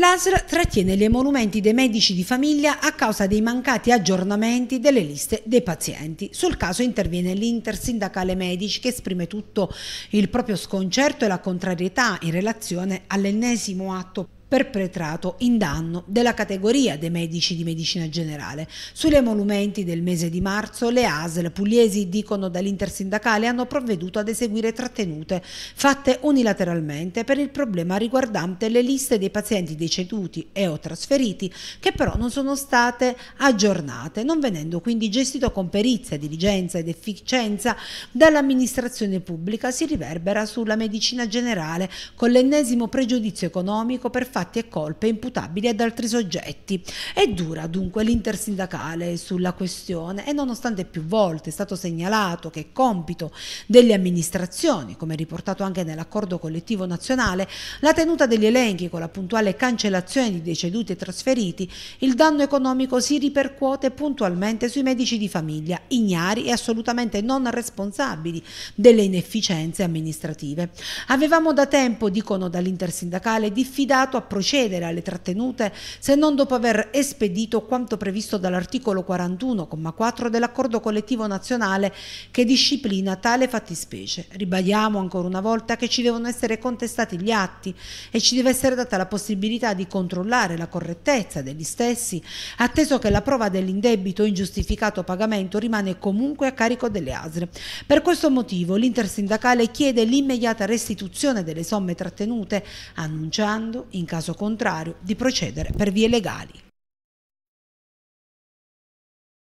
L'ASR trattiene gli emolumenti dei medici di famiglia a causa dei mancati aggiornamenti delle liste dei pazienti. Sul caso interviene l'intersindacale medici che esprime tutto il proprio sconcerto e la contrarietà in relazione all'ennesimo atto perpetrato in danno della categoria dei medici di medicina generale. Sulle emolumenti del mese di marzo le ASL pugliesi dicono dall'intersindacale hanno provveduto ad eseguire trattenute fatte unilateralmente per il problema riguardante le liste dei pazienti deceduti e o trasferiti che però non sono state aggiornate, non venendo quindi gestito con perizia, diligenza ed efficienza dall'amministrazione pubblica si riverbera sulla medicina generale con l'ennesimo pregiudizio economico per fare fatti e colpe imputabili ad altri soggetti. È dura dunque l'intersindacale sulla questione e nonostante più volte è stato segnalato che è compito delle amministrazioni, come riportato anche nell'accordo collettivo nazionale, la tenuta degli elenchi con la puntuale cancellazione di deceduti e trasferiti, il danno economico si ripercuote puntualmente sui medici di famiglia, ignari e assolutamente non responsabili delle inefficienze amministrative. Avevamo da tempo, dicono dall'intersindacale, diffidato a procedere alle trattenute se non dopo aver espedito quanto previsto dall'articolo 41,4 dell'accordo collettivo nazionale che disciplina tale fattispecie. Ribadiamo ancora una volta che ci devono essere contestati gli atti e ci deve essere data la possibilità di controllare la correttezza degli stessi, atteso che la prova dell'indebito o ingiustificato pagamento rimane comunque a carico delle ASRE. Per questo motivo l'intersindacale chiede l'immediata restituzione delle somme trattenute, annunciando in caso caso contrario, di procedere per vie legali.